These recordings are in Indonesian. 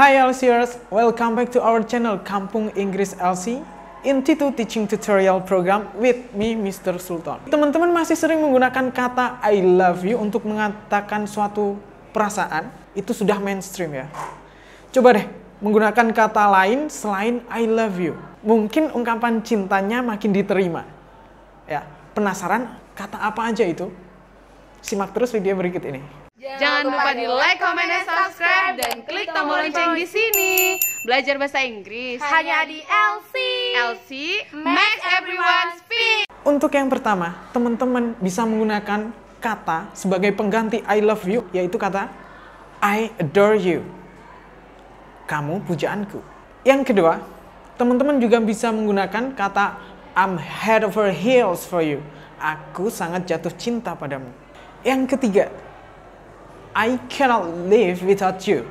Hi LCers, welcome back to our channel Kampung Inggris LC Institute Teaching Tutorial Program with me Mr. Sultan. Teman-teman masih sering menggunakan kata I love you untuk mengatakan suatu perasaan, itu sudah mainstream ya. Coba deh menggunakan kata lain selain I love you. Mungkin ungkapan cintanya makin diterima. Ya, penasaran kata apa aja itu? Simak terus video berikut ini. Jangan lupa di like, comment, dan subscribe dan klik tombol lonceng di sini. Belajar bahasa Inggris hanya di LC. LC makes everyone speak. Untuk yang pertama, teman-teman bisa menggunakan kata sebagai pengganti I love you yaitu kata I adore you. Kamu pujaanku. Yang kedua, teman-teman juga bisa menggunakan kata I'm head over heels for you. Aku sangat jatuh cinta padamu. Yang ketiga, I cannot live without you.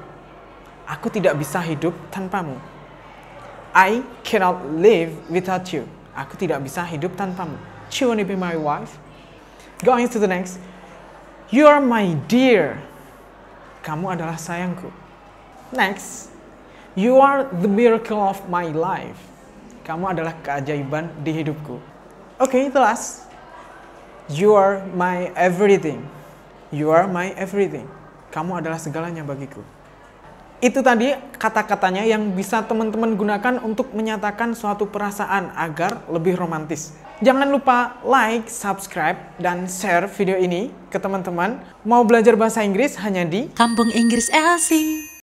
Aku tidak bisa hidup tanpamu. I cannot live without you. Aku tidak bisa hidup tanpamu. Do you want to be my wife? Going to the next. You are my dear. Kamu adalah sayangku. Next. You are the miracle of my life. Kamu adalah keajaiban di hidupku. Oke, okay, the last. You are my everything You are my everything. Kamu adalah segalanya bagiku. Itu tadi kata-katanya yang bisa teman-teman gunakan untuk menyatakan suatu perasaan agar lebih romantis. Jangan lupa like, subscribe, dan share video ini ke teman-teman. Mau belajar bahasa Inggris hanya di Kampung Inggris Elsie.